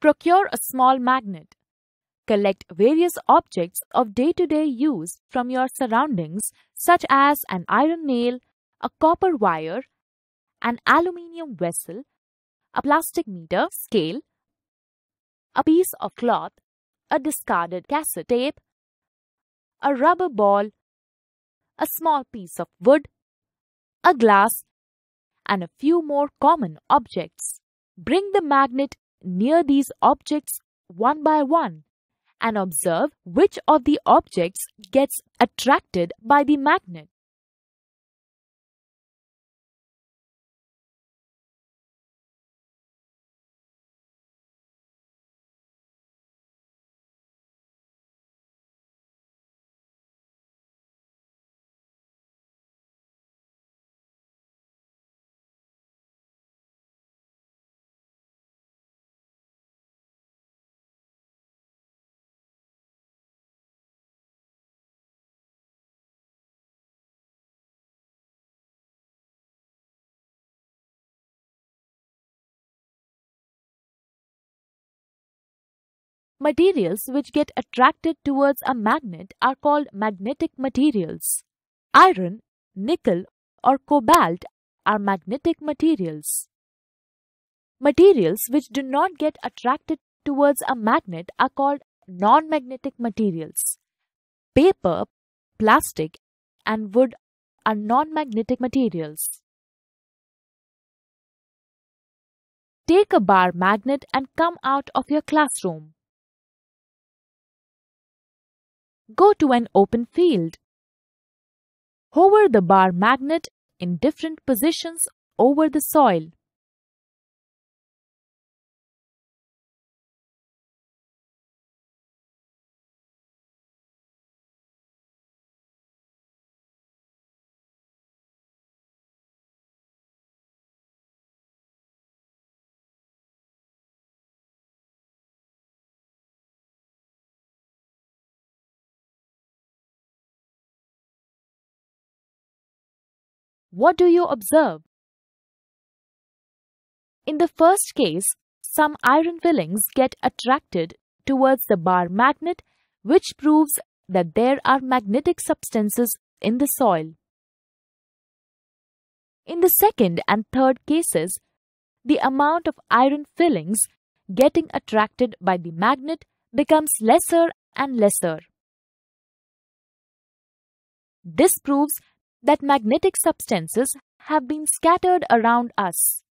Procure a small magnet. Collect various objects of day-to-day -day use from your surroundings such as an iron nail, a copper wire, an aluminium vessel, a plastic meter scale, a piece of cloth, a discarded cassette tape, a rubber ball, a small piece of wood, a glass, and a few more common objects. Bring the magnet near these objects one by one and observe which of the objects gets attracted by the magnet. Materials which get attracted towards a magnet are called magnetic materials. Iron, nickel or cobalt are magnetic materials. Materials which do not get attracted towards a magnet are called non-magnetic materials. Paper, plastic and wood are non-magnetic materials. Take a bar magnet and come out of your classroom. Go to an open field. Hover the bar magnet in different positions over the soil. What do you observe? In the first case, some iron fillings get attracted towards the bar magnet, which proves that there are magnetic substances in the soil. In the second and third cases, the amount of iron fillings getting attracted by the magnet becomes lesser and lesser. This proves that magnetic substances have been scattered around us.